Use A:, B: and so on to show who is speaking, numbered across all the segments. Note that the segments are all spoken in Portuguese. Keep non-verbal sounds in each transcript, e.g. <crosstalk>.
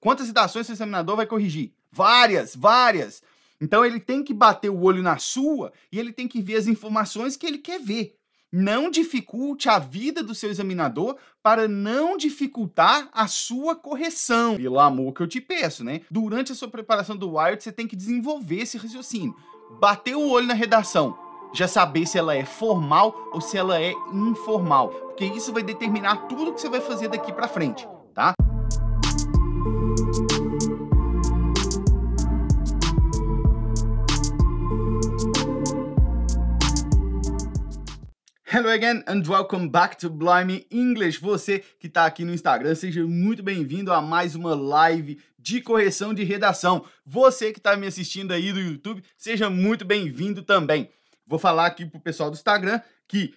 A: Quantas citações seu examinador vai corrigir? Várias, várias. Então ele tem que bater o olho na sua e ele tem que ver as informações que ele quer ver. Não dificulte a vida do seu examinador para não dificultar a sua correção. Pelo amor que eu te peço, né? Durante a sua preparação do Wired, você tem que desenvolver esse raciocínio. Bater o olho na redação. Já saber se ela é formal ou se ela é informal. Porque isso vai determinar tudo que você vai fazer daqui para frente. hello again and welcome back to Blimey English. Você que está aqui no Instagram, seja muito bem-vindo a mais uma live de correção de redação. Você que está me assistindo aí do YouTube, seja muito bem-vindo também. Vou falar aqui pro pessoal do Instagram que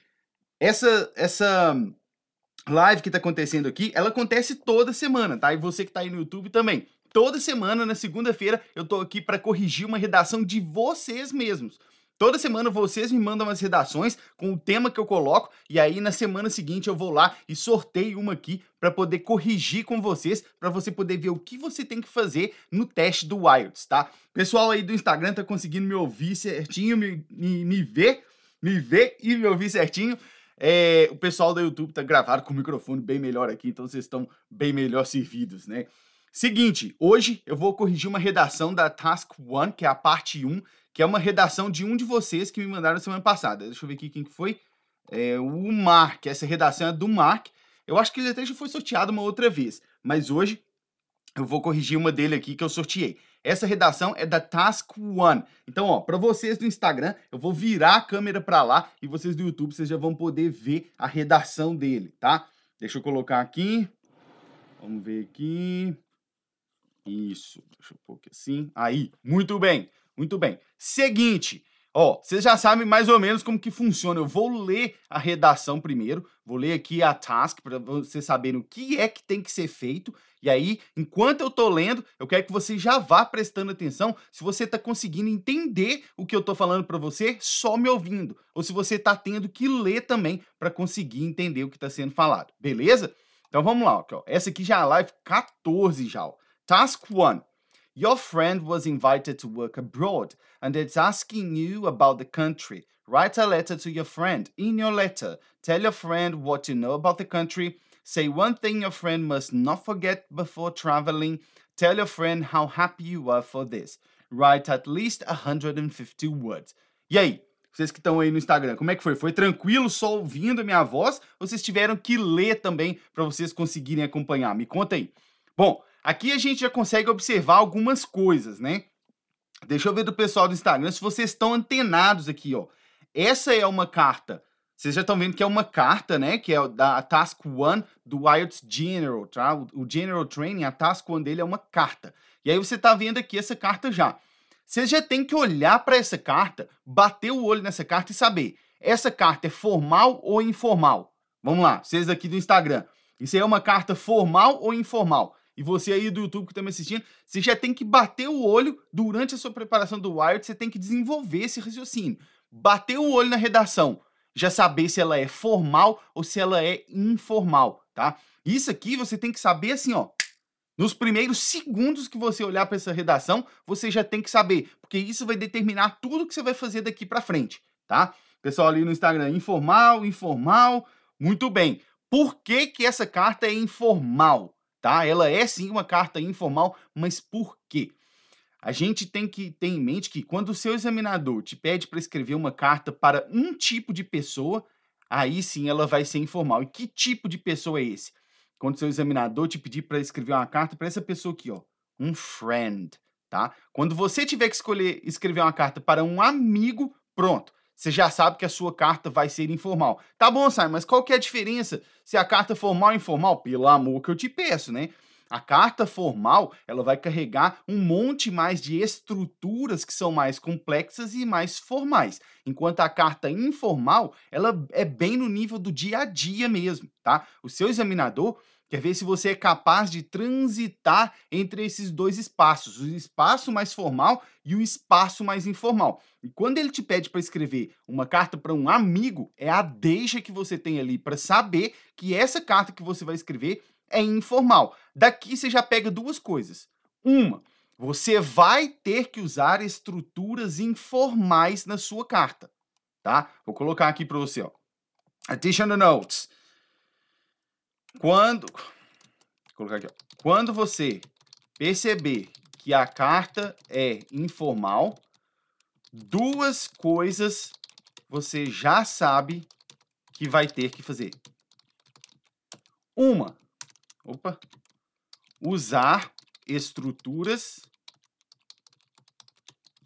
A: essa essa live que está acontecendo aqui, ela acontece toda semana, tá? E você que está aí no YouTube também. Toda semana, na segunda-feira, eu tô aqui para corrigir uma redação de vocês mesmos. Toda semana vocês me mandam as redações com o tema que eu coloco e aí na semana seguinte eu vou lá e sorteio uma aqui para poder corrigir com vocês, para você poder ver o que você tem que fazer no teste do Wilds, tá? Pessoal aí do Instagram tá conseguindo me ouvir certinho, me, me, me ver, me ver e me ouvir certinho. É, o pessoal do YouTube tá gravado com o microfone bem melhor aqui, então vocês estão bem melhor servidos, né? Seguinte, hoje eu vou corrigir uma redação da Task 1, que é a parte 1 que é uma redação de um de vocês que me mandaram semana passada. Deixa eu ver aqui quem que foi. É, o Mark, essa redação é do Mark. Eu acho que ele até já foi sorteado uma outra vez, mas hoje eu vou corrigir uma dele aqui que eu sorteei. Essa redação é da Task One. Então, ó, para vocês do Instagram, eu vou virar a câmera para lá e vocês do YouTube vocês já vão poder ver a redação dele, tá? Deixa eu colocar aqui. Vamos ver aqui. Isso, deixa eu pôr aqui assim. Aí, muito bem. Muito bem. Seguinte, ó, vocês já sabem mais ou menos como que funciona. Eu vou ler a redação primeiro, vou ler aqui a task para vocês saberem o que é que tem que ser feito. E aí, enquanto eu tô lendo, eu quero que você já vá prestando atenção se você tá conseguindo entender o que eu tô falando para você só me ouvindo, ou se você tá tendo que ler também para conseguir entender o que tá sendo falado. Beleza? Então vamos lá, ó. Essa aqui já é a live 14 já, ó. Task 1. Your friend was invited to work abroad and it's asking you about the country. Write a letter to your friend. In your letter, tell your friend what you know about the country. Say one thing your friend must not forget before traveling. Tell your friend how happy you are for this. Write at least 150 words. E aí? Vocês que estão aí no Instagram, como é que foi? Foi tranquilo só ouvindo a minha voz? Ou vocês tiveram que ler também para vocês conseguirem acompanhar? Me conta aí. Bom, Aqui a gente já consegue observar algumas coisas, né? Deixa eu ver do pessoal do Instagram se vocês estão antenados aqui, ó. Essa é uma carta. Vocês já estão vendo que é uma carta, né? Que é da Task One do IELTS General, tá? O General Training, a Task One dele é uma carta. E aí você tá vendo aqui essa carta já. Você já tem que olhar para essa carta, bater o olho nessa carta e saber: essa carta é formal ou informal? Vamos lá, vocês aqui do Instagram. Isso aí é uma carta formal ou informal? e você aí do YouTube que está me assistindo, você já tem que bater o olho durante a sua preparação do Wired, você tem que desenvolver esse raciocínio. Bater o olho na redação, já saber se ela é formal ou se ela é informal, tá? Isso aqui você tem que saber assim, ó. Nos primeiros segundos que você olhar para essa redação, você já tem que saber, porque isso vai determinar tudo que você vai fazer daqui para frente, tá? Pessoal ali no Instagram, informal, informal, muito bem. Por que que essa carta é informal? tá? Ela é sim uma carta informal, mas por quê? A gente tem que ter em mente que quando o seu examinador te pede para escrever uma carta para um tipo de pessoa, aí sim ela vai ser informal. E que tipo de pessoa é esse? Quando o seu examinador te pedir para escrever uma carta para essa pessoa aqui, ó, um friend, tá? Quando você tiver que escolher escrever uma carta para um amigo, pronto você já sabe que a sua carta vai ser informal. Tá bom, Simon, mas qual que é a diferença se a carta formal ou é informal? Pelo amor que eu te peço, né? A carta formal, ela vai carregar um monte mais de estruturas que são mais complexas e mais formais, enquanto a carta informal, ela é bem no nível do dia a dia mesmo, tá? O seu examinador, Quer ver se você é capaz de transitar entre esses dois espaços, o espaço mais formal e o espaço mais informal. E quando ele te pede para escrever uma carta para um amigo, é a deixa que você tem ali para saber que essa carta que você vai escrever é informal. Daqui você já pega duas coisas. Uma, você vai ter que usar estruturas informais na sua carta, tá? Vou colocar aqui para você, ó. Additional notes. Quando. colocar aqui, ó. Quando você perceber que a carta é informal, duas coisas você já sabe que vai ter que fazer. Uma, opa, usar estruturas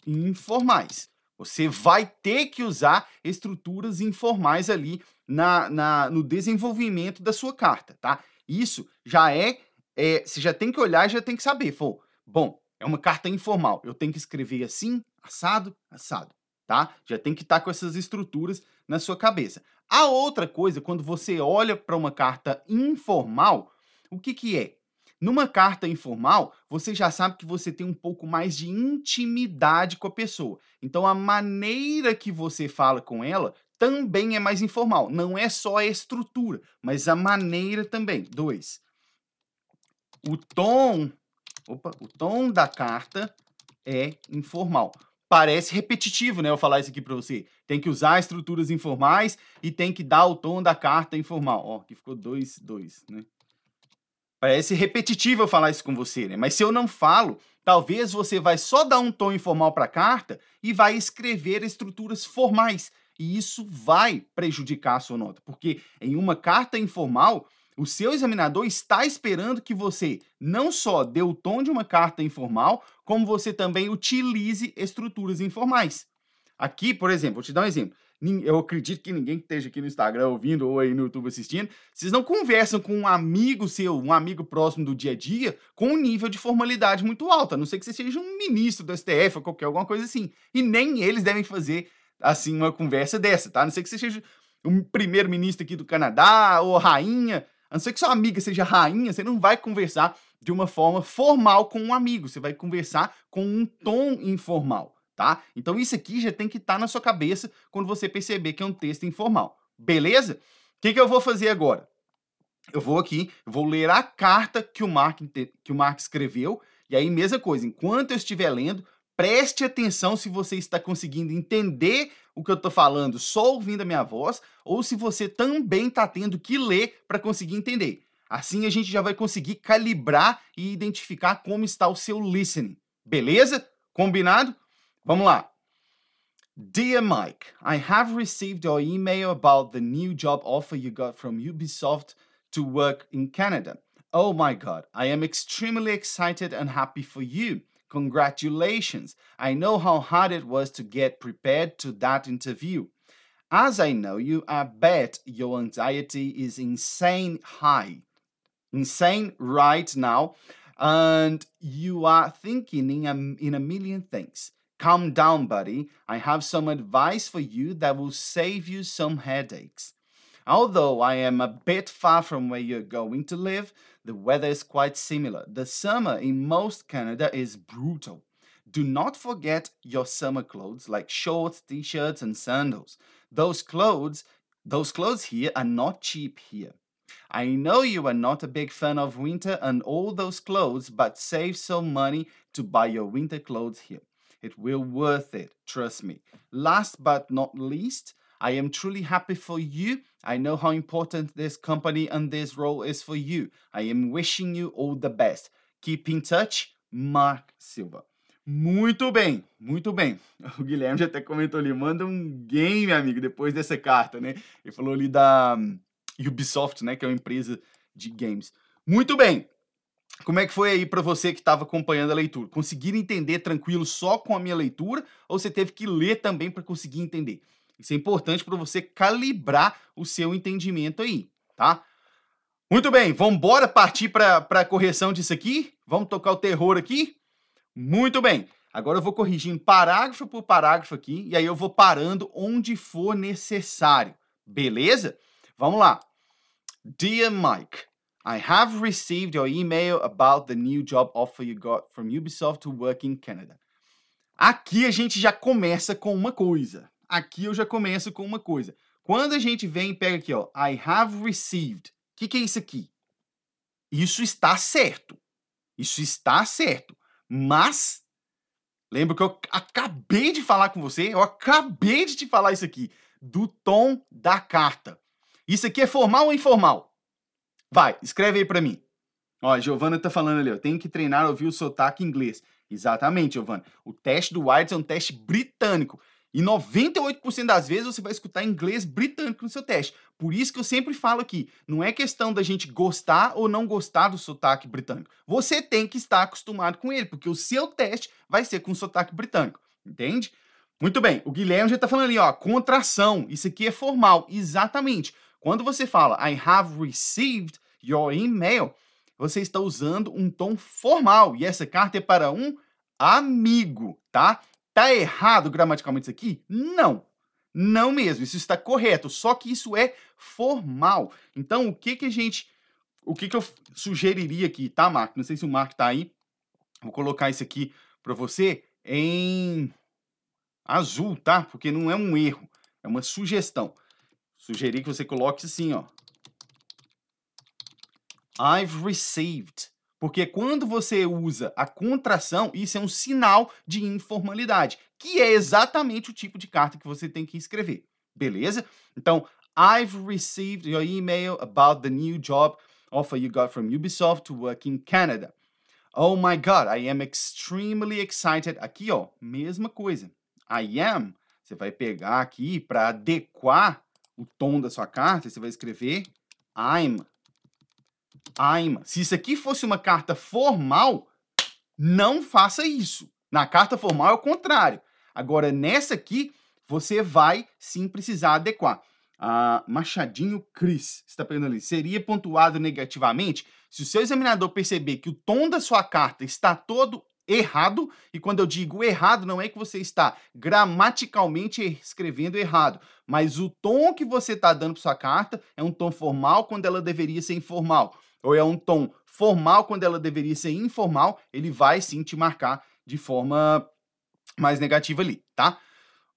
A: informais. Você vai ter que usar estruturas informais ali na, na, no desenvolvimento da sua carta, tá? Isso já é, é, você já tem que olhar, já tem que saber. Pô, bom, é uma carta informal, eu tenho que escrever assim, assado, assado, tá? Já tem que estar tá com essas estruturas na sua cabeça. A outra coisa, quando você olha para uma carta informal, o que que é? Numa carta informal, você já sabe que você tem um pouco mais de intimidade com a pessoa. Então a maneira que você fala com ela também é mais informal. Não é só a estrutura, mas a maneira também. Dois, o tom, opa, o tom da carta é informal. Parece repetitivo, né, eu falar isso aqui para você. Tem que usar estruturas informais e tem que dar o tom da carta informal. Ó, que ficou dois, dois, né? Parece repetitivo eu falar isso com você, né? Mas se eu não falo, talvez você vai só dar um tom informal para a carta e vai escrever estruturas formais e isso vai prejudicar a sua nota, porque em uma carta informal, o seu examinador está esperando que você não só dê o tom de uma carta informal, como você também utilize estruturas informais. Aqui, por exemplo, vou te dar um exemplo. Eu acredito que ninguém que esteja aqui no Instagram ouvindo ou aí no YouTube assistindo, vocês não conversam com um amigo seu, um amigo próximo do dia a dia, com um nível de formalidade muito alto, a não ser que você seja um ministro do STF ou qualquer alguma coisa assim. E nem eles devem fazer assim, uma conversa dessa, tá? A não ser que você seja um primeiro-ministro aqui do Canadá ou rainha, a não ser que sua amiga seja rainha, você não vai conversar de uma forma formal com um amigo, você vai conversar com um tom informal, tá? Então isso aqui já tem que estar tá na sua cabeça quando você perceber que é um texto informal, beleza? O que, que eu vou fazer agora? Eu vou aqui, vou ler a carta que o Mark, que o Mark escreveu, e aí, mesma coisa, enquanto eu estiver lendo, Preste atenção se você está conseguindo entender o que eu estou falando só ouvindo a minha voz ou se você também está tendo que ler para conseguir entender. Assim a gente já vai conseguir calibrar e identificar como está o seu listening. Beleza? Combinado? Vamos lá. Dear Mike, I have received your email about the new job offer you got from Ubisoft to work in Canada. Oh my god, I am extremely excited and happy for you. Congratulations! I know how hard it was to get prepared to that interview. As I know you, I bet your anxiety is insane high, insane right now, and you are thinking in a, in a million things. Calm down, buddy. I have some advice for you that will save you some headaches. Although I am a bit far from where you're going to live, the weather is quite similar. The summer in most Canada is brutal. Do not forget your summer clothes like shorts, t-shirts and sandals. Those clothes, those clothes here are not cheap here. I know you are not a big fan of winter and all those clothes, but save some money to buy your winter clothes here. It will worth it, trust me. Last but not least, I am truly happy for you I know how important this company and this role is for you. I am wishing you all the best. Keep in touch, Mark Silva. Muito bem, muito bem. <laughs> O Guilherme já até comentou ali, manda um game, amigo, depois dessa carta, né? Ele falou ali da hum, Ubisoft, né, que é uma empresa de games. Muito bem. Como é que foi aí para você que estava acompanhando a leitura? Conseguir entender tranquilo só com a minha leitura ou você teve que ler também para conseguir entender? Isso é importante para você calibrar o seu entendimento aí, tá? Muito bem, vamos embora partir para a correção disso aqui? Vamos tocar o terror aqui? Muito bem. Agora eu vou corrigindo parágrafo por parágrafo aqui e aí eu vou parando onde for necessário. Beleza? Vamos lá. Dear Mike, I have received your email about the new job offer you got from Ubisoft to work in Canada. Aqui a gente já começa com uma coisa aqui eu já começo com uma coisa. Quando a gente vem e pega aqui, ó, I have received, o que, que é isso aqui? Isso está certo. Isso está certo. Mas, lembra que eu acabei de falar com você, eu acabei de te falar isso aqui, do tom da carta. Isso aqui é formal ou informal? Vai, escreve aí para mim. Ó, a Giovana tá falando ali, ó, tem que treinar a ouvir o sotaque inglês. Exatamente, Giovana. O teste do White é um teste britânico. E 98% das vezes você vai escutar inglês britânico no seu teste. Por isso que eu sempre falo aqui, não é questão da gente gostar ou não gostar do sotaque britânico. Você tem que estar acostumado com ele, porque o seu teste vai ser com sotaque britânico, entende? Muito bem, o Guilherme já está falando ali, ó, contração. Isso aqui é formal, exatamente. Quando você fala I have received your email, você está usando um tom formal e essa carta é para um amigo, tá? Tá errado gramaticalmente isso aqui? Não. Não mesmo, isso está correto, só que isso é formal. Então, o que que a gente o que que eu sugeriria aqui, tá, Mark? Não sei se o Mark tá aí. Vou colocar isso aqui para você em azul, tá? Porque não é um erro, é uma sugestão. Sugerir que você coloque assim, ó. I've received porque quando você usa a contração, isso é um sinal de informalidade, que é exatamente o tipo de carta que você tem que escrever. Beleza? Então, I've received your email about the new job offer you got from Ubisoft to work in Canada. Oh my god, I am extremely excited. Aqui, ó, mesma coisa. I am, você vai pegar aqui para adequar o tom da sua carta, você vai escrever I'm Aima. Se isso aqui fosse uma carta formal, não faça isso. Na carta formal é o contrário. Agora, nessa aqui, você vai sim precisar adequar. Ah, Machadinho Cris está pegando ali, seria pontuado negativamente? Se o seu examinador perceber que o tom da sua carta está todo errado, e quando eu digo errado, não é que você está gramaticalmente escrevendo errado, mas o tom que você está dando para sua carta é um tom formal quando ela deveria ser informal ou é um tom formal quando ela deveria ser informal, ele vai sim te marcar de forma mais negativa ali, tá?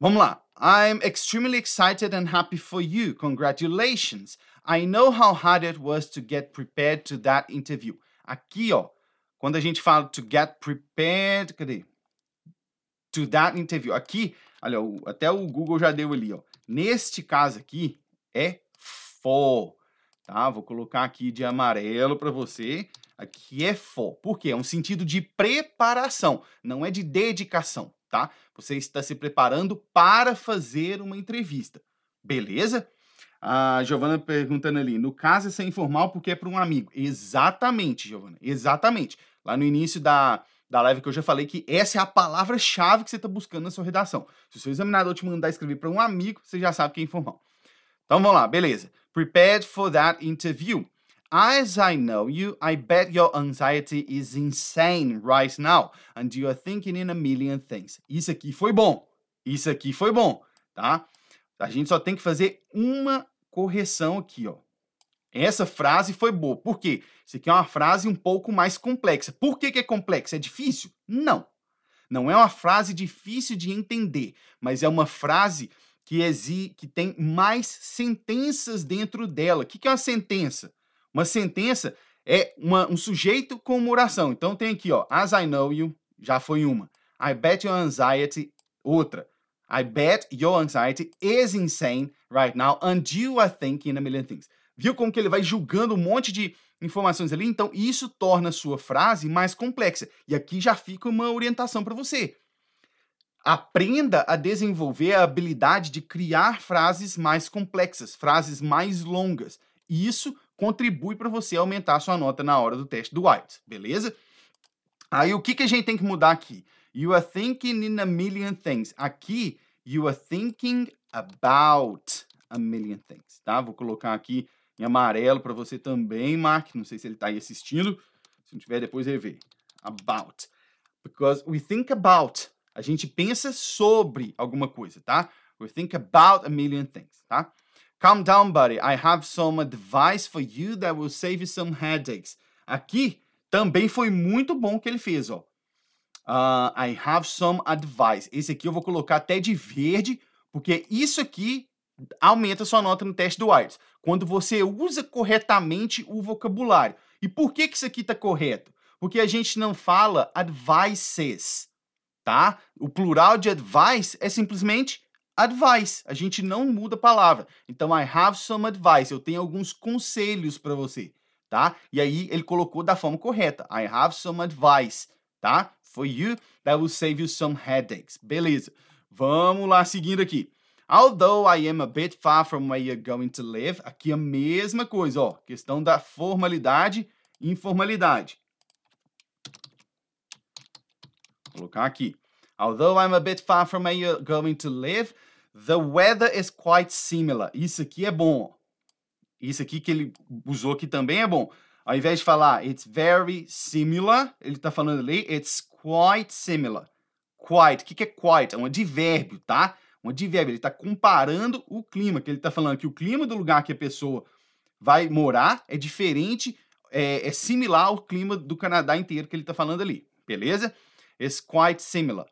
A: Vamos lá. I'm extremely excited and happy for you. Congratulations. I know how hard it was to get prepared to that interview. Aqui, ó, quando a gente fala to get prepared, cadê? To that interview. Aqui, olha, até o Google já deu ali, ó. Neste caso aqui é for tá? Vou colocar aqui de amarelo para você. Aqui é fo, Por quê? É um sentido de preparação, não é de dedicação, tá? Você está se preparando para fazer uma entrevista. Beleza? A Giovana perguntando ali, no caso isso é informal porque é para um amigo. Exatamente, Giovana, exatamente. Lá no início da, da live que eu já falei que essa é a palavra-chave que você está buscando na sua redação. Se o seu examinador te mandar escrever para um amigo, você já sabe que é informal. Então vamos lá, beleza. Prepared for that interview. As I know you, I bet your anxiety is insane right now, and you are thinking in a million things. Isso aqui foi bom. Isso aqui foi bom, tá? A gente só tem que fazer uma correção aqui, ó. Essa frase foi boa. Por quê? Isso aqui é uma frase um pouco mais complexa. Por que, que é complexa? É difícil? Não. Não é uma frase difícil de entender, mas é uma frase que, exi que tem mais sentenças dentro dela. O que, que é uma sentença? Uma sentença é uma, um sujeito com uma oração. Então tem aqui, ó, as I know you, já foi uma. I bet your anxiety, outra. I bet your anxiety is insane right now until I think in a million things. Viu como que ele vai julgando um monte de informações ali? Então isso torna a sua frase mais complexa. E aqui já fica uma orientação para você aprenda a desenvolver a habilidade de criar frases mais complexas, frases mais longas. E isso contribui para você aumentar a sua nota na hora do teste do IELTS, beleza? Aí o que, que a gente tem que mudar aqui? You are thinking in a million things. Aqui, you are thinking about a million things, tá? Vou colocar aqui em amarelo para você também, Mark. Não sei se ele está aí assistindo. Se não tiver, depois rever. About. Because we think about a gente pensa sobre alguma coisa, tá? We think about a million things, tá? Calm down, buddy. I have some advice for you that will save you some headaches. Aqui também foi muito bom que ele fez, ó. Uh, I have some advice. Esse aqui eu vou colocar até de verde, porque isso aqui aumenta sua nota no teste do IELTS. Quando você usa corretamente o vocabulário. E por que, que isso aqui está correto? Porque a gente não fala advices tá? O plural de advice é simplesmente advice. A gente não muda a palavra. Então, I have some advice. Eu tenho alguns conselhos para você, tá? E aí ele colocou da forma correta. I have some advice, tá? For you that will save you some headaches. Beleza. Vamos lá seguindo aqui. Although I am a bit far from where you're going to live. Aqui é a mesma coisa, ó. Questão da formalidade e informalidade. colocar aqui. Although I'm a bit far from where you're going to live, the weather is quite similar. Isso aqui é bom. Isso aqui que ele usou aqui também é bom. Ao invés de falar it's very similar, ele está falando ali it's quite similar. Quite. O que, que é quite? É um advérbio, tá? Um advérbio. Ele está comparando o clima, que ele está falando que o clima do lugar que a pessoa vai morar é diferente, é, é similar ao clima do Canadá inteiro que ele está falando ali. Beleza? is quite similar.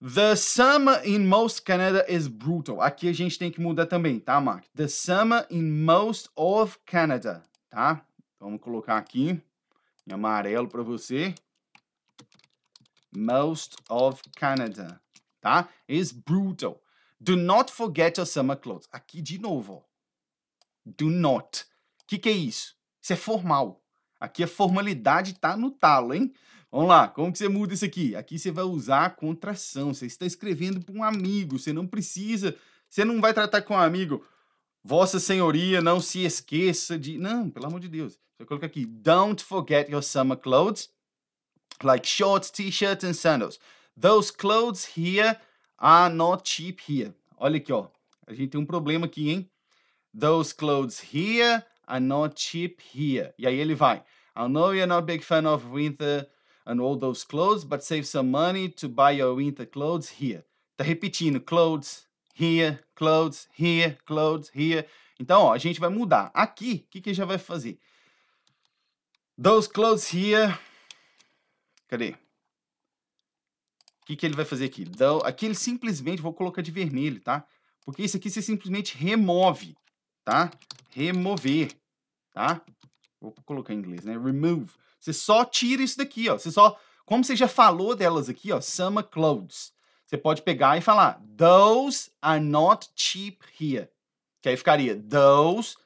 A: The summer in most Canada is brutal. Aqui a gente tem que mudar também, tá, Mark? The summer in most of Canada, tá? Vamos colocar aqui em amarelo para você. Most of Canada, tá? Is brutal. Do not forget your summer clothes. Aqui de novo. Ó. Do not. O que, que é isso? Isso é formal. Aqui a formalidade tá no talo, hein? Vamos lá, como que você muda isso aqui? Aqui você vai usar a contração, você está escrevendo para um amigo, você não precisa, você não vai tratar com um amigo. Vossa Senhoria, não se esqueça de... Não, pelo amor de Deus. Você coloca aqui, don't forget your summer clothes, like shorts, t-shirts and sandals. Those clothes here are not cheap here. Olha aqui, ó. A gente tem um problema aqui, hein? Those clothes here are not cheap here. E aí ele vai. I know you're not a big fan of winter and all those clothes, but save some money to buy your winter clothes here. Tá repetindo, clothes here, clothes here, clothes here. Então, ó, a gente vai mudar. Aqui, o que, que já vai fazer? Those clothes here. Cadê? O que, que ele vai fazer aqui? Though, aqui ele simplesmente, vou colocar de vermelho, tá? Porque isso aqui você simplesmente remove, tá? Remover, tá? Vou colocar em inglês, né? Remove. Você só tira isso daqui, ó. Você só, como você já falou delas aqui, ó, summer clothes. Você pode pegar e falar those are not cheap here. Que aí ficaria those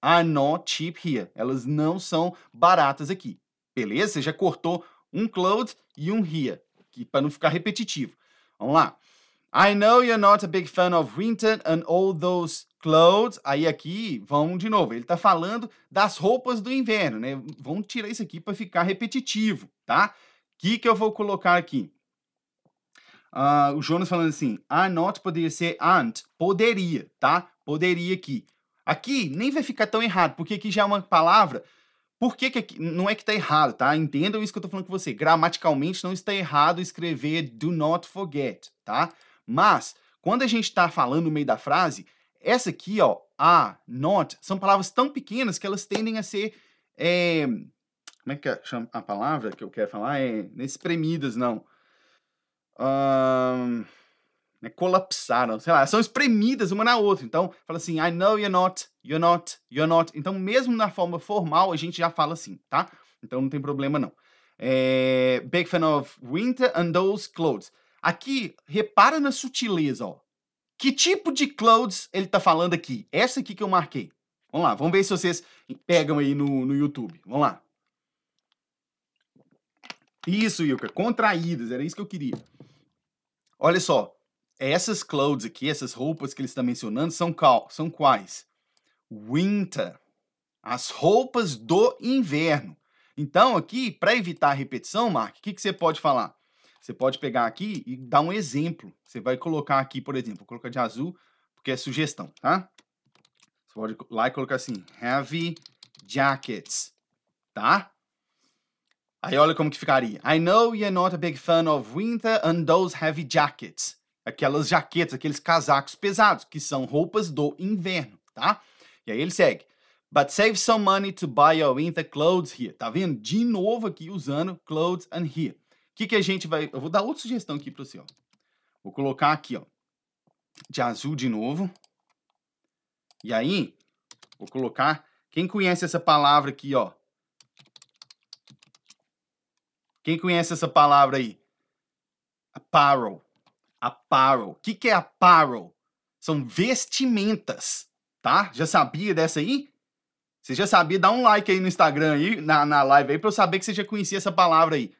A: are not cheap here. Elas não são baratas aqui. Beleza? Você já cortou um clothes e um here, para não ficar repetitivo. Vamos lá. I know you're not a big fan of winter and all those Clothes, aí aqui vão de novo. Ele está falando das roupas do inverno, né? Vamos tirar isso aqui para ficar repetitivo, tá? O que, que eu vou colocar aqui? Uh, o Jonas falando assim, are ah, not poderia ser aren't, poderia, tá? Poderia aqui. Aqui nem vai ficar tão errado, porque aqui já é uma palavra. Por que, que aqui, não é que tá errado, tá? Entendam isso que eu tô falando com você. Gramaticalmente não está errado escrever do not forget, tá? Mas quando a gente está falando no meio da frase, essa aqui, ó, a, not, são palavras tão pequenas que elas tendem a ser. É, como é que é, chama a palavra que eu quero falar? É, não é espremidas, não. Um, é colapsaram, sei lá, são espremidas uma na outra. Então, fala assim, I know you're not, you're not, you're not. Então, mesmo na forma formal, a gente já fala assim, tá? Então, não tem problema, não. É, big fan of winter and those clothes. Aqui, repara na sutileza, ó. Que tipo de clouds ele está falando aqui? Essa aqui que eu marquei. Vamos lá, vamos ver se vocês pegam aí no, no YouTube. Vamos lá. Isso, Ilka, contraídas, era isso que eu queria. Olha só, essas clouds aqui, essas roupas que ele está mencionando, são, são quais? Winter, as roupas do inverno. Então, aqui, para evitar a repetição, Mark, o que, que você pode falar? Você pode pegar aqui e dar um exemplo. Você vai colocar aqui, por exemplo, vou colocar de azul, porque é sugestão, tá? Você pode lá e colocar assim, heavy jackets, tá? Aí olha como que ficaria. I know you're not a big fan of winter and those heavy jackets. Aquelas jaquetas, aqueles casacos pesados, que são roupas do inverno, tá? E aí ele segue. But save some money to buy your winter clothes here. Tá vendo? De novo aqui usando clothes and here que, que a gente vai. Eu vou dar outra sugestão aqui para você. Ó. Vou colocar aqui, ó, de azul de novo. E aí, vou colocar. Quem conhece essa palavra aqui, ó? Quem conhece essa palavra aí? Apparel. Apparel. O que, que é apparel? São vestimentas, tá? Já sabia dessa aí? Você já sabia? Dá um like aí no Instagram aí, na, na live aí, pra eu saber que você já conhecia essa palavra aí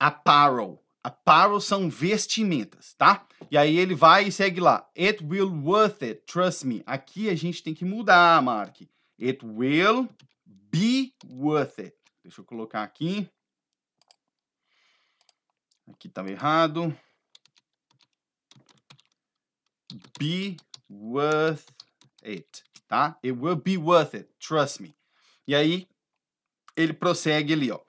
A: apparel. Apparel são vestimentas, tá? E aí ele vai e segue lá. It will worth it, trust me. Aqui a gente tem que mudar, Mark. It will be worth it. Deixa eu colocar aqui. Aqui estava tá errado. Be worth it, tá? It will be worth it, trust me. E aí ele prossegue ali, ó.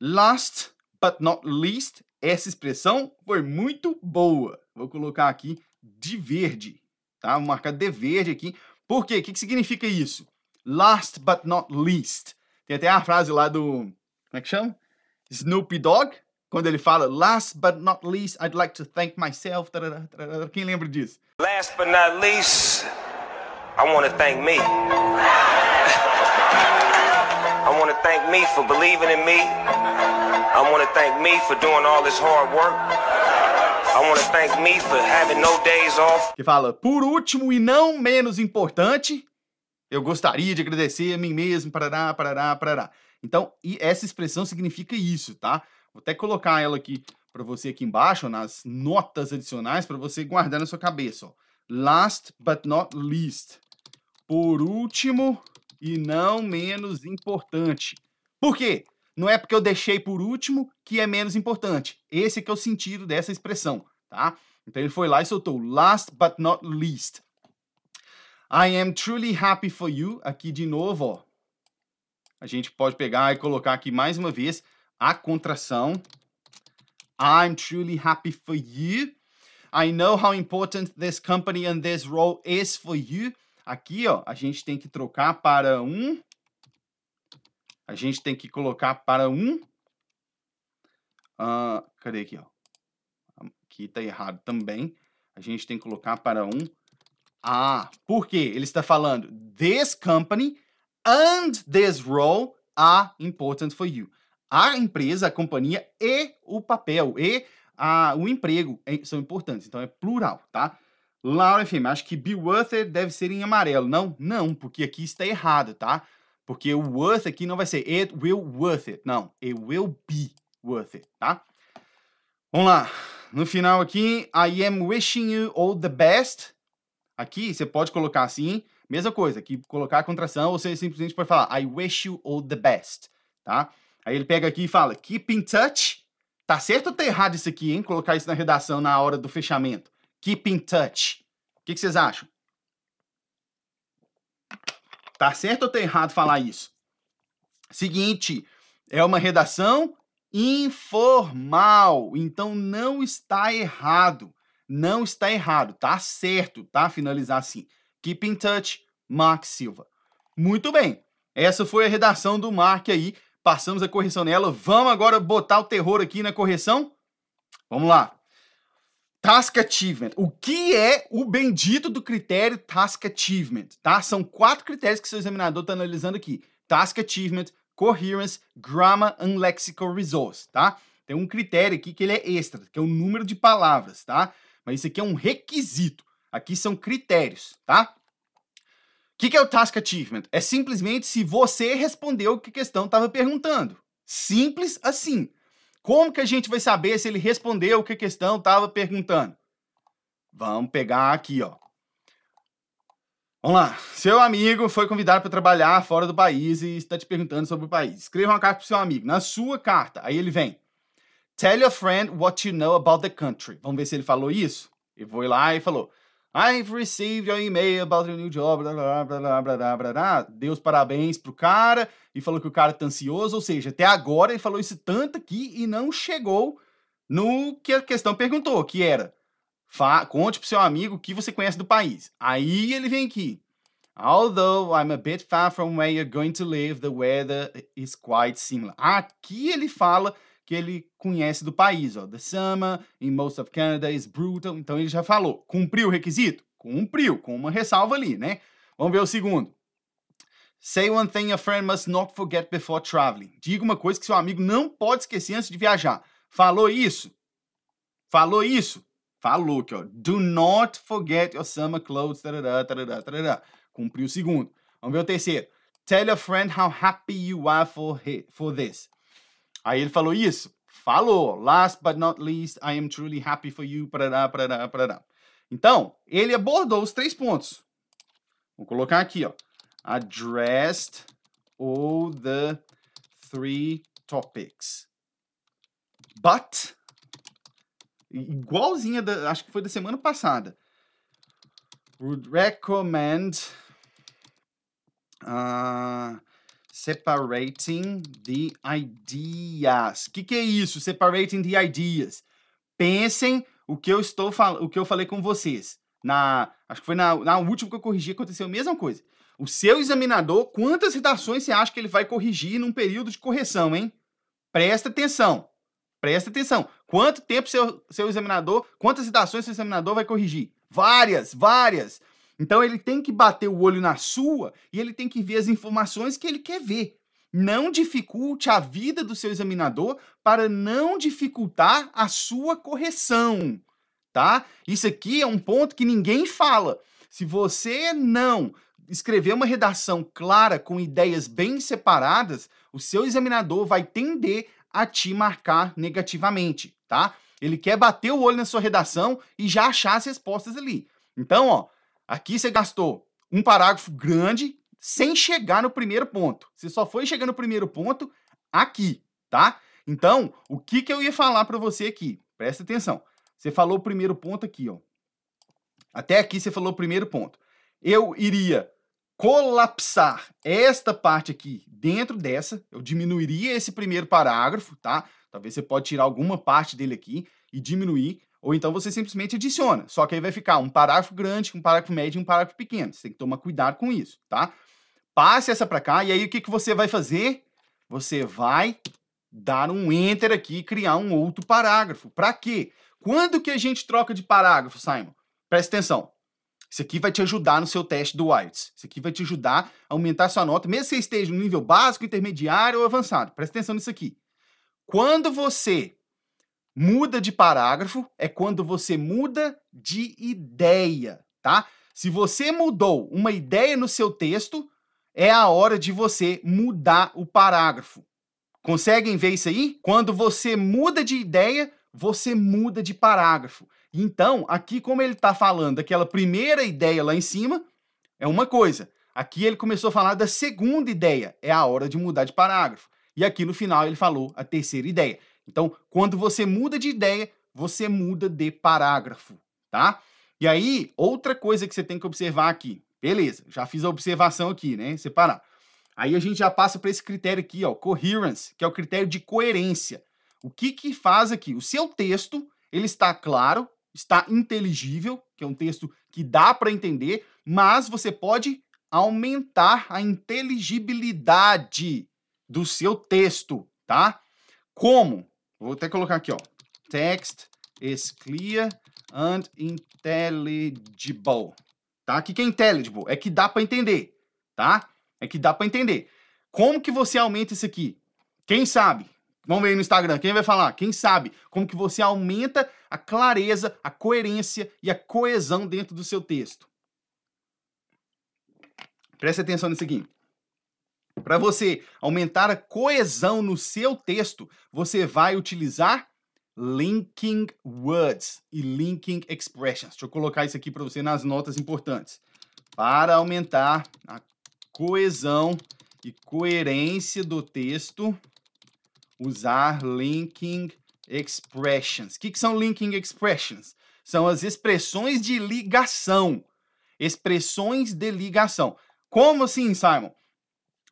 A: Last but not least, essa expressão foi muito boa. Vou colocar aqui de verde, tá? Vou marcar de verde aqui. Por quê? O que, significa isso? Last but not least. Tem até a frase lá do. Como é que chama? Snoopy Dogg, quando ele fala Last but not least, I'd like to thank myself. Quem lembra disso? Last but not least, I want to thank me. <laughs> I want to thank me for believing in me. I want to thank me for doing all this hard work. I want to thank me for having no days off. Que fala, por último e não menos importante, eu gostaria de agradecer a mim mesmo, parará, parará, parará. Então, e essa expressão significa isso, tá? Vou até colocar ela aqui para você aqui embaixo, nas notas adicionais, para você guardar na sua cabeça. Ó. Last but not least. Por último e não menos importante. Por quê? Não é porque eu deixei por último que é menos importante. Esse é que é o sentido dessa expressão, tá? Então ele foi lá e soltou last but not least. I am truly happy for you. Aqui de novo, ó. A gente pode pegar e colocar aqui mais uma vez a contração. I'm truly happy for you. I know how important this company and this role is for you. Aqui, ó, a gente tem que trocar para um a gente tem que colocar para um. Uh, cadê aqui? Ó? Aqui está errado também. A gente tem que colocar para um A. Ah, por quê? Ele está falando this company and this role are important for you. A empresa, a companhia e o papel, e a, o emprego é, são importantes. Então é plural, tá? Laura FM, acho que be worth it deve ser em amarelo. Não, não, porque aqui está errado, tá? Porque o worth aqui não vai ser it will worth it. Não, it will be worth it, tá? Vamos lá. No final aqui, I am wishing you all the best. Aqui você pode colocar assim, mesma coisa, que colocar a contração você simplesmente pode falar I wish you all the best, tá? Aí ele pega aqui e fala keep in touch. Tá certo ou tá errado isso aqui, hein? Colocar isso na redação na hora do fechamento. Keep in touch. O que, que vocês acham? Tá certo ou tá errado falar isso? Seguinte, é uma redação informal, então não está errado. Não está errado, tá certo, tá? Finalizar assim. Keep in touch, Mark Silva. Muito bem. Essa foi a redação do Mark aí. Passamos a correção nela. Vamos agora botar o terror aqui na correção? Vamos lá. Task Achievement. O que é o bendito do critério Task Achievement, tá? São quatro critérios que seu examinador está analisando aqui. Task Achievement, Coherence, Grammar and Lexical Resource, tá? Tem um critério aqui que ele é extra, que é o número de palavras, tá? Mas isso aqui é um requisito. Aqui são critérios, tá? O que, que, é o Task Achievement? É simplesmente se você respondeu o que a questão estava perguntando. Simples assim. Como que a gente vai saber se ele respondeu o que a questão estava perguntando? Vamos pegar aqui, ó. Vamos lá. Seu amigo foi convidado para trabalhar fora do país e está te perguntando sobre o país. Escreva uma carta para seu amigo. Na sua carta, aí ele vem. Tell your friend what you know about the country. Vamos ver se ele falou isso. E vou lá e falou. I've received your email about your new job, blá, blá, blá, blá, blá, blá, blá. Deu os parabéns pro cara e falou que o cara tá ansioso, ou seja, até agora ele falou isso tanto aqui e não chegou no que a questão perguntou, que era, conte pro seu amigo o que você conhece do país. Aí ele vem aqui. Although I'm a bit far from where you're going to live, the weather is quite similar. Aqui ele fala que ele conhece do país. Ó. The summer in most of Canada is brutal. Então ele já falou. Cumpriu o requisito? Cumpriu, com uma ressalva ali, né? Vamos ver o segundo. Say one thing a friend must not forget before traveling. Diga uma coisa que seu amigo não pode esquecer antes de viajar. Falou isso? Falou isso? Falou que ó. Do not forget your summer clothes. Tarará, tarará, tarará. Cumpriu o segundo. Vamos ver o terceiro. Tell a friend how happy you are for, for this. Aí ele falou isso. Falou. Last but not least, I am truly happy for you. Parará, parará, parará. Então, ele abordou os três pontos. Vou colocar aqui, ó. Addressed all the three topics. But, igualzinha, da, acho que foi da semana passada. Would recommend. Uh, Separating the ideas. O que, que é isso? Separating the ideas. Pensem o que eu estou o que eu falei com vocês. Na, acho que foi na, na última que eu corrigi, aconteceu a mesma coisa. O seu examinador, quantas redações você acha que ele vai corrigir num período de correção, hein? Presta atenção. Presta atenção. Quanto tempo seu, seu examinador, quantas redações seu examinador vai corrigir? Várias, várias. Então ele tem que bater o olho na sua e ele tem que ver as informações que ele quer ver. Não dificulte a vida do seu examinador para não dificultar a sua correção, tá? Isso aqui é um ponto que ninguém fala. Se você não escrever uma redação clara com ideias bem separadas, o seu examinador vai tender a te marcar negativamente, tá? Ele quer bater o olho na sua redação e já achar as respostas ali. Então, ó, Aqui você gastou um parágrafo grande sem chegar no primeiro ponto. Você só foi chegar no primeiro ponto aqui, tá? Então, o que, que eu ia falar para você aqui? Presta atenção. Você falou o primeiro ponto aqui, ó. Até aqui você falou o primeiro ponto. Eu iria colapsar esta parte aqui dentro dessa, eu diminuiria esse primeiro parágrafo, tá? Talvez você pode tirar alguma parte dele aqui e diminuir. Ou então você simplesmente adiciona. Só que aí vai ficar um parágrafo grande, um parágrafo médio e um parágrafo pequeno. Você tem que tomar cuidado com isso, tá? Passe essa para cá e aí o que, que você vai fazer? Você vai dar um enter aqui e criar um outro parágrafo. Para quê? Quando que a gente troca de parágrafo, Simon? Presta atenção. Isso aqui vai te ajudar no seu teste do IELTS. Isso aqui vai te ajudar a aumentar sua nota, mesmo que você esteja no nível básico, intermediário ou avançado. Presta atenção nisso aqui. Quando você Muda de parágrafo é quando você muda de ideia, tá? Se você mudou uma ideia no seu texto, é a hora de você mudar o parágrafo. Conseguem ver isso aí? Quando você muda de ideia, você muda de parágrafo. Então, aqui, como ele está falando aquela primeira ideia lá em cima, é uma coisa. Aqui ele começou a falar da segunda ideia, é a hora de mudar de parágrafo. E aqui no final ele falou a terceira ideia. Então, quando você muda de ideia, você muda de parágrafo, tá? E aí, outra coisa que você tem que observar aqui. Beleza, já fiz a observação aqui, né? Separar. Aí a gente já passa para esse critério aqui, ó, coherence, que é o critério de coerência. O que que faz aqui? O seu texto, ele está claro, está inteligível, que é um texto que dá para entender, mas você pode aumentar a inteligibilidade do seu texto, tá? Como? Vou até colocar aqui, ó. Text is clear and intelligible. Tá? O que é intelligible? É que dá para entender, tá? É que dá para entender. Como que você aumenta isso aqui? Quem sabe? Vamos ver aí no Instagram, quem vai falar? Quem sabe? Como que você aumenta a clareza, a coerência e a coesão dentro do seu texto. Preste atenção nisso aqui. Para você aumentar a coesão no seu texto, você vai utilizar linking words e linking expressions. Deixa eu colocar isso aqui para você nas notas importantes. Para aumentar a coesão e coerência do texto, usar linking expressions. O que, que são linking expressions? São as expressões de ligação. Expressões de ligação. Como assim, Simon?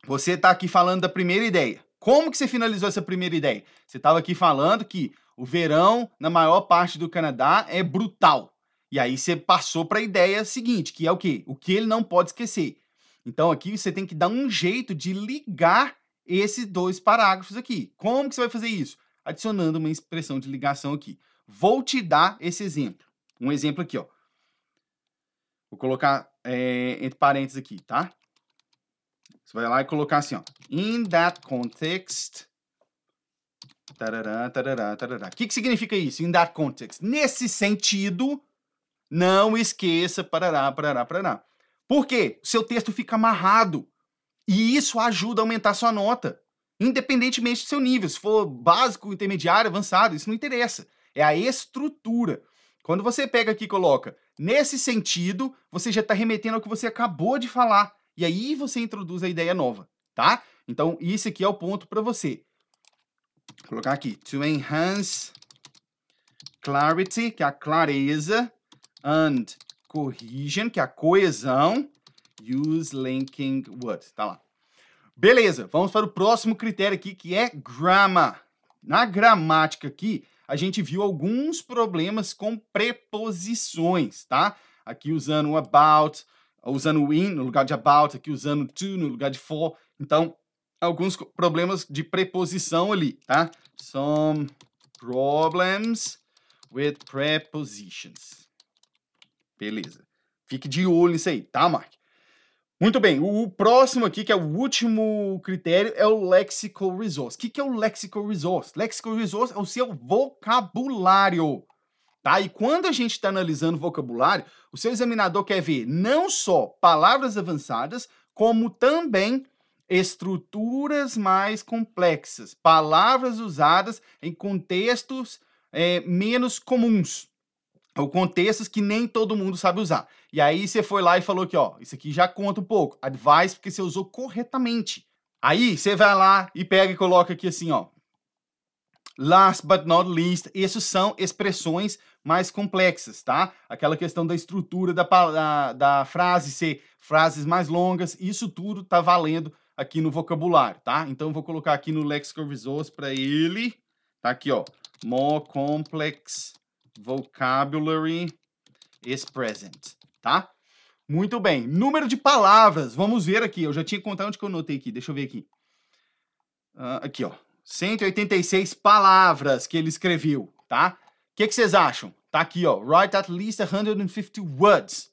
A: Você está aqui falando da primeira ideia. Como que você finalizou essa primeira ideia? Você estava aqui falando que o verão na maior parte do Canadá é brutal. E aí você passou para a ideia seguinte, que é o quê? O que ele não pode esquecer. Então aqui você tem que dar um jeito de ligar esses dois parágrafos aqui. Como que você vai fazer isso? Adicionando uma expressão de ligação aqui. Vou te dar esse exemplo. Um exemplo aqui, ó. Vou colocar é, entre parênteses aqui, tá? Você vai lá e colocar assim, ó. In that context. Tarará, tarará, tarará. O que, que significa isso? In that context. Nesse sentido, não esqueça, parará, parará, parará. Por quê? Seu texto fica amarrado. E isso ajuda a aumentar sua nota. Independentemente do seu nível. Se for básico, intermediário, avançado, isso não interessa. É a estrutura. Quando você pega aqui e coloca nesse sentido, você já está remetendo ao que você acabou de falar e aí você introduz a ideia nova, tá? Então, isso aqui é o ponto para você. Vou colocar aqui, to enhance clarity, que é a clareza, and cohesion, que é a coesão, use linking words, tá lá. Beleza, vamos para o próximo critério aqui, que é grammar. Na gramática aqui, a gente viu alguns problemas com preposições, tá? Aqui usando o about, usando in no lugar de about, aqui usando to no lugar de for. Então, alguns problemas de preposição ali, tá? Some problems with prepositions. Beleza. Fique de olho nisso aí, tá, Mark? Muito bem, o próximo aqui, que é o último critério, é o lexical resource. O que, que é o lexical resource? Lexical resource é o seu vocabulário. Tá? E quando a gente está analisando vocabulário, o seu examinador quer ver não só palavras avançadas, como também estruturas mais complexas, palavras usadas em contextos é, menos comuns, ou contextos que nem todo mundo sabe usar. E aí você foi lá e falou que, ó, isso aqui já conta um pouco, advice, porque você usou corretamente. Aí você vai lá e pega e coloca aqui assim, ó, Last but not least, isso são expressões mais complexas, tá? Aquela questão da estrutura da, da, da frase ser frases mais longas, isso tudo tá valendo aqui no vocabulário, tá? Então vou colocar aqui no Lexical Resource para ele, tá aqui, ó, More Complex Vocabulary is Present, tá? Muito bem. Número de palavras, vamos ver aqui. Eu já tinha contado onde que eu notei aqui, deixa eu ver aqui. Uh, aqui, ó. 186 palavras que ele escreveu, tá? O que, vocês acham? Tá aqui, ó. Write at least 150 words.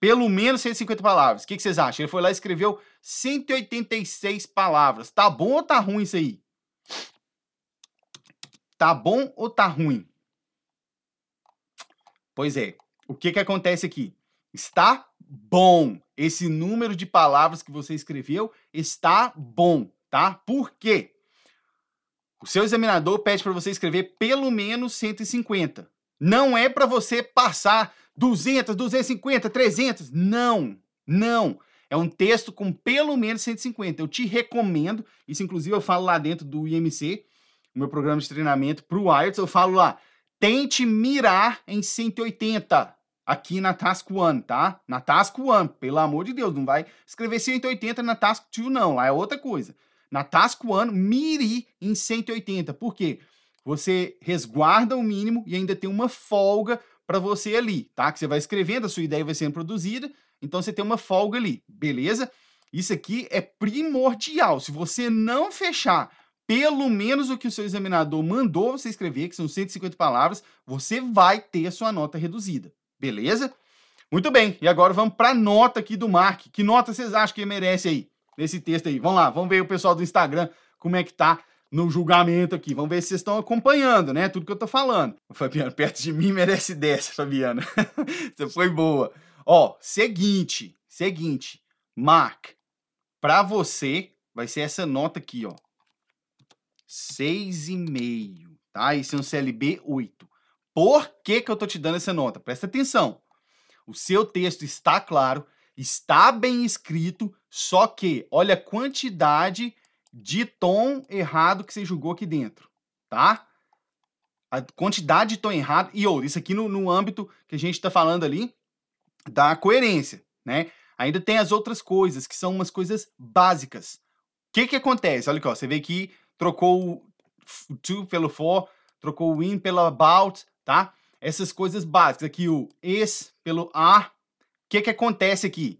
A: Pelo menos 150 palavras. O que, que vocês acham? Ele foi lá e escreveu 186 palavras. Tá bom ou tá ruim isso aí? Tá bom ou tá ruim? Pois é. O que, que acontece aqui? Está bom. Esse número de palavras que você escreveu está bom, tá? Por quê? O seu examinador pede para você escrever pelo menos 150. Não é para você passar 200, 250, 300. Não, não. É um texto com pelo menos 150. Eu te recomendo, isso inclusive eu falo lá dentro do IMC, meu programa de treinamento para o IELTS, eu falo lá, tente mirar em 180 aqui na Task 1, tá? Na Task 1, pelo amor de Deus, não vai escrever 180 na Task 2 não, lá é outra coisa na Task One, mire em 180. Por quê? Você resguarda o mínimo e ainda tem uma folga para você ali, tá? Que você vai escrevendo, a sua ideia vai sendo produzida, então você tem uma folga ali, beleza? Isso aqui é primordial. Se você não fechar pelo menos o que o seu examinador mandou você escrever, que são 150 palavras, você vai ter a sua nota reduzida, beleza? Muito bem, e agora vamos para a nota aqui do Mark. Que nota vocês acham que ele merece aí? nesse texto aí. Vamos lá, vamos ver o pessoal do Instagram como é que tá no julgamento aqui. Vamos ver se vocês estão acompanhando, né? Tudo que eu tô falando. Fabiano, <laughs> perto de mim merece dessa, Fabiano. <laughs> Você foi boa. Ó, seguinte, seguinte. Mark, para você vai ser essa nota aqui, ó. 6,5, tá? Esse é um CLB 8. Por que que eu tô te dando essa nota? Presta atenção. O seu texto está claro, Está bem escrito, só que olha a quantidade de tom errado que você julgou aqui dentro, tá? A quantidade de tom errado. E outra, isso aqui no, no âmbito que a gente está falando ali da coerência, né? Ainda tem as outras coisas, que são umas coisas básicas. O que que acontece? Olha aqui, ó, você vê que trocou o to pelo for, trocou o in pelo about, tá? Essas coisas básicas aqui, o is pelo are, que, que acontece aqui?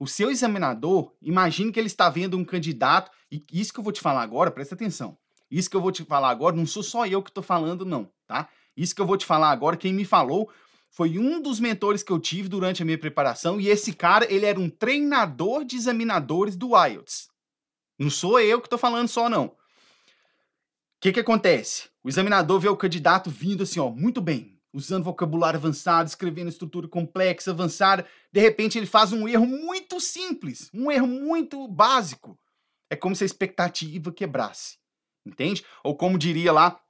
A: O seu examinador, imagine que ele está vendo um candidato, e isso que eu vou te falar agora, presta atenção. Isso que eu vou te falar agora, não sou só eu que estou falando, não, tá? Isso que eu vou te falar agora, quem me falou foi um dos mentores que eu tive durante a minha preparação, e esse cara, ele era um treinador de examinadores do IELTS. Não sou eu que estou falando só, não. O que, que acontece? O examinador vê o candidato vindo assim, ó, muito bem, usando vocabulário avançado, escrevendo estrutura complexa, avançada. De repente ele faz um erro muito simples, um erro muito básico. É como se a expectativa quebrasse, entende? Ou como diria lá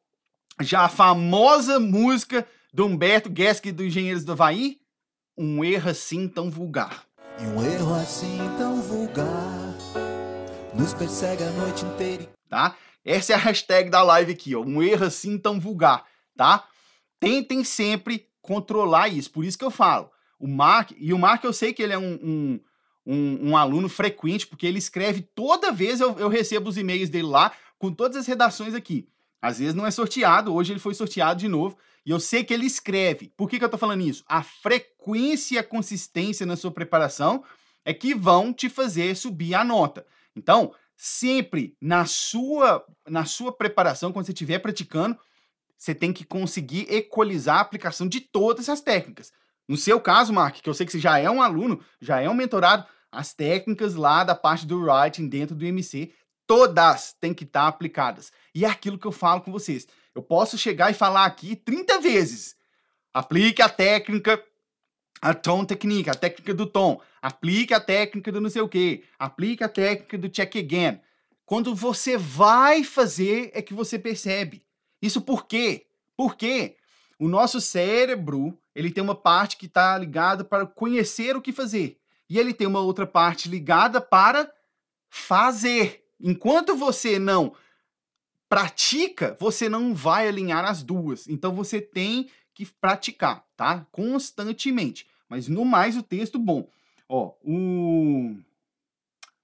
A: já a famosa música do Humberto Gessinger do Engenheiros do Havaí, um erro assim tão vulgar. E um erro assim tão vulgar nos persegue a noite inteira. Tá? Essa é a hashtag da live aqui, ó, um erro assim tão vulgar, tá? tentem sempre controlar isso. Por isso que eu falo. O Mark, e o Mark eu sei que ele é um, um um, um, aluno frequente, porque ele escreve toda vez eu, eu recebo os e-mails dele lá com todas as redações aqui. Às vezes não é sorteado, hoje ele foi sorteado de novo, e eu sei que ele escreve. Por que, que eu tô falando isso? A frequência e a consistência na sua preparação é que vão te fazer subir a nota. Então, sempre na sua, na sua preparação, quando você estiver praticando, você tem que conseguir equalizar a aplicação de todas essas técnicas. No seu caso, Mark, que eu sei que você já é um aluno, já é um mentorado, as técnicas lá da parte do writing dentro do MC, todas têm que estar tá aplicadas. E é aquilo que eu falo com vocês. Eu posso chegar e falar aqui 30 vezes. Aplique a técnica a tom technique, a técnica do tom. Aplique a técnica do não sei o quê. Aplique a técnica do check again. Quando você vai fazer, é que você percebe. Isso por quê? Porque o nosso cérebro, ele tem uma parte que está ligada para conhecer o que fazer. E ele tem uma outra parte ligada para fazer. Enquanto você não pratica, você não vai alinhar as duas. Então você tem que praticar, tá? Constantemente. Mas no mais o texto bom. Ó, o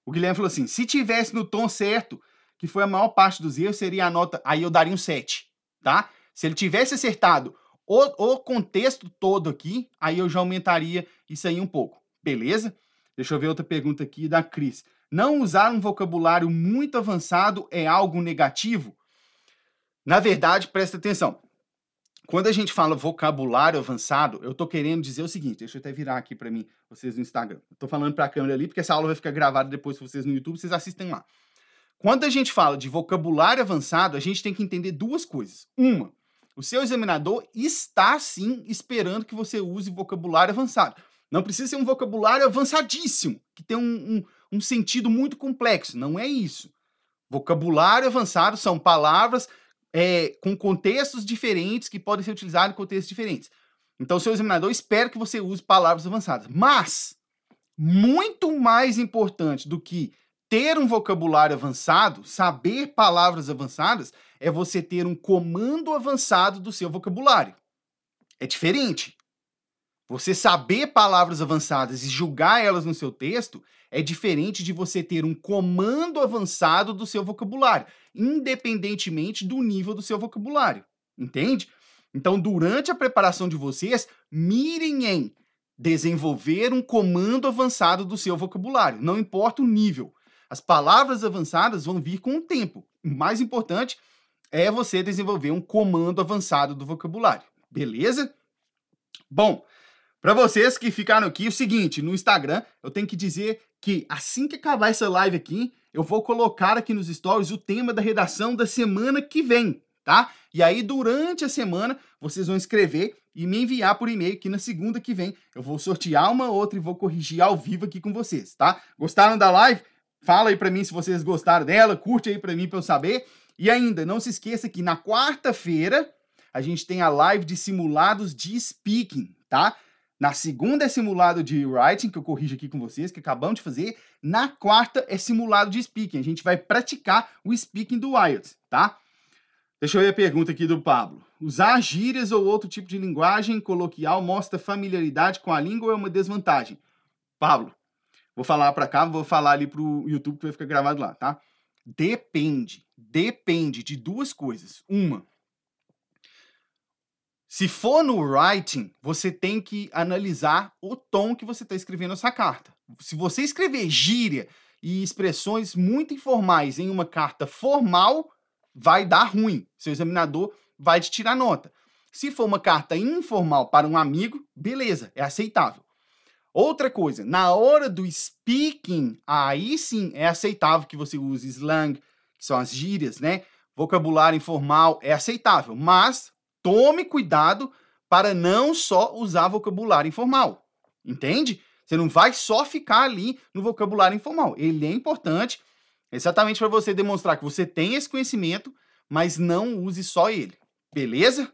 A: o Guilherme falou assim: "Se tivesse no tom certo, que foi a maior parte dos erros, seria a nota, aí eu daria um 7" tá? Se ele tivesse acertado o, o contexto todo aqui, aí eu já aumentaria isso aí um pouco, beleza? Deixa eu ver outra pergunta aqui da Cris. Não usar um vocabulário muito avançado é algo negativo? Na verdade, presta atenção. Quando a gente fala vocabulário avançado, eu tô querendo dizer o seguinte, deixa eu até virar aqui para mim, vocês no Instagram. Eu tô falando para a câmera ali, porque essa aula vai ficar gravada depois vocês no YouTube, vocês assistem lá. Quando a gente fala de vocabulário avançado, a gente tem que entender duas coisas. Uma, o seu examinador está sim esperando que você use vocabulário avançado. Não precisa ser um vocabulário avançadíssimo, que tem um, um, um sentido muito complexo. Não é isso. Vocabulário avançado são palavras é, com contextos diferentes que podem ser utilizados em contextos diferentes. Então, seu examinador espera que você use palavras avançadas. Mas, muito mais importante do que ter um vocabulário avançado, saber palavras avançadas, é você ter um comando avançado do seu vocabulário. É diferente. Você saber palavras avançadas e julgar elas no seu texto é diferente de você ter um comando avançado do seu vocabulário, independentemente do nível do seu vocabulário. Entende? Então, durante a preparação de vocês, mirem em desenvolver um comando avançado do seu vocabulário, não importa o nível. As palavras avançadas vão vir com o tempo. O mais importante é você desenvolver um comando avançado do vocabulário, beleza? Bom, para vocês que ficaram aqui, é o seguinte, no Instagram, eu tenho que dizer que assim que acabar essa live aqui, eu vou colocar aqui nos stories o tema da redação da semana que vem, tá? E aí durante a semana vocês vão escrever e me enviar por e-mail que na segunda que vem eu vou sortear uma outra e vou corrigir ao vivo aqui com vocês, tá? Gostaram da live? Fala aí para mim se vocês gostaram dela, curte aí para mim para eu saber. E ainda, não se esqueça que na quarta-feira a gente tem a live de simulados de speaking, tá? Na segunda é simulado de writing, que eu corrijo aqui com vocês, que acabamos de fazer. Na quarta é simulado de speaking. A gente vai praticar o speaking do IELTS, tá? Deixa eu ver a pergunta aqui do Pablo. Usar gírias ou outro tipo de linguagem coloquial mostra familiaridade com a língua ou é uma desvantagem? Pablo, Vou falar para cá, vou falar ali pro YouTube que vai ficar gravado lá, tá? Depende, depende de duas coisas. Uma, se for no writing, você tem que analisar o tom que você está escrevendo essa carta. Se você escrever gíria e expressões muito informais em uma carta formal, vai dar ruim. Seu examinador vai te tirar nota. Se for uma carta informal para um amigo, beleza, é aceitável. Outra coisa, na hora do speaking, aí sim é aceitável que você use slang, que são as gírias, né? Vocabulário informal é aceitável, mas tome cuidado para não só usar vocabulário informal, entende? Você não vai só ficar ali no vocabulário informal. Ele é importante exatamente para você demonstrar que você tem esse conhecimento, mas não use só ele, beleza?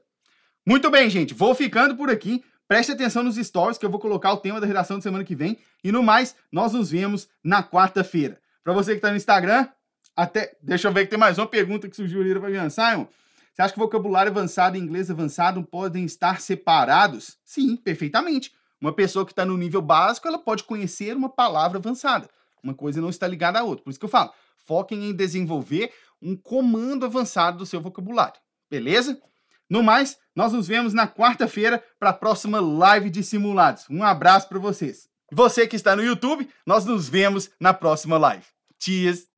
A: Muito bem, gente, vou ficando por aqui. Preste atenção nos stories que eu vou colocar o tema da redação de semana que vem. E no mais, nós nos vemos na quarta-feira. Para você que está no Instagram, até. Deixa eu ver que tem mais uma pergunta que surgiu ali para mim, Simon. Você acha que vocabulário avançado e inglês avançado podem estar separados? Sim, perfeitamente. Uma pessoa que está no nível básico, ela pode conhecer uma palavra avançada. Uma coisa não está ligada à outra. Por isso que eu falo, foquem em desenvolver um comando avançado do seu vocabulário. Beleza? No mais, nós nos vemos na quarta-feira para a próxima live de simulados. Um abraço para vocês. Você que está no YouTube, nós nos vemos na próxima live. Cheers!